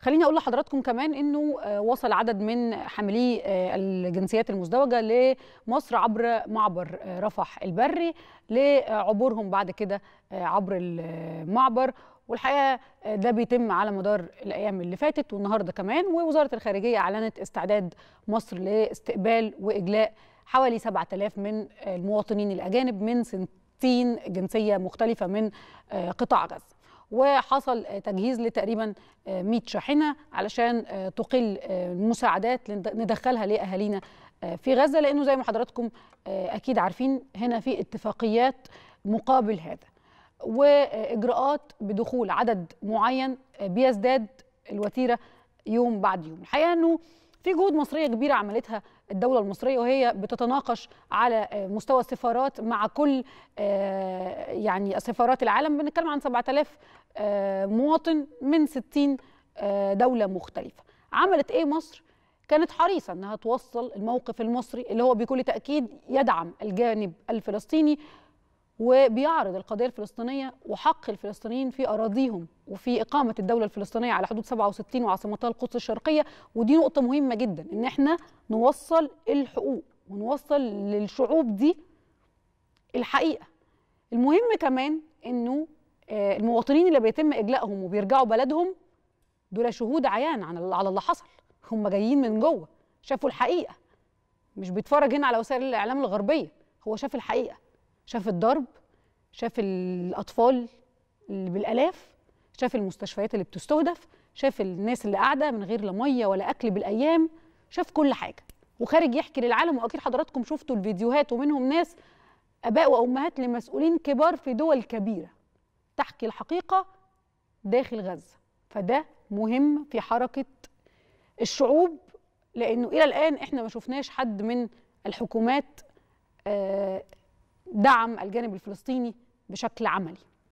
خليني اقول لحضراتكم كمان انه آه، وصل عدد من حاملي آه، الجنسيات المزدوجه لمصر عبر معبر آه، رفح البري لعبورهم بعد كده عبر المعبر والحقيقه ده بيتم على مدار الايام اللي فاتت والنهارده كمان ووزاره الخارجيه اعلنت استعداد مصر لاستقبال واجلاء حوالي 7000 من المواطنين الاجانب من 60 جنسيه مختلفه من قطاع غزه وحصل تجهيز لتقريبا 100 شاحنه علشان آه، تقل آه، المساعدات ندخلها لاهالينا آه، في غزه لانه زي ما حضراتكم اكيد عارفين هنا في اتفاقيات مقابل هذا واجراءات بدخول عدد معين بيزداد الوتيره يوم بعد يوم الحقيقه انه في جهود مصريه كبيره عملتها الدوله المصريه وهي بتتناقش على آه، مستوى السفارات مع كل آه، يعني سفارات العالم بنتكلم عن 7000 آه، مواطن من 60 دوله مختلفه عملت ايه مصر كانت حريصة أنها توصل الموقف المصري اللي هو بكل تأكيد يدعم الجانب الفلسطيني وبيعرض القضيه الفلسطينيه وحق الفلسطينيين في اراضيهم وفي اقامه الدوله الفلسطينيه على حدود 67 وعاصمتها القدس الشرقيه ودي نقطه مهمه جدا ان احنا نوصل الحقوق ونوصل للشعوب دي الحقيقه المهم كمان انه آه، المواطنين اللي بيتم اجلائهم وبيرجعوا بلدهم دول شهود عيان على اللي حصل هم جايين من جوه شافوا الحقيقه مش بيتفرج هنا على وسائل الاعلام الغربيه هو شاف الحقيقه شاف الضرب شاف الاطفال اللي بالالاف شاف المستشفيات اللي بتستهدف شاف الناس اللي قاعده من غير لا ميه ولا اكل بالايام شاف كل حاجه وخارج يحكي للعالم واكيد حضراتكم شفتوا الفيديوهات ومنهم ناس اباء وامهات لمسؤولين كبار في دول كبيره تحكي الحقيقه داخل غزه فده مهم في حركه الشعوب لانه الى الان احنا ما شفناش حد من الحكومات دعم الجانب الفلسطيني بشكل عملي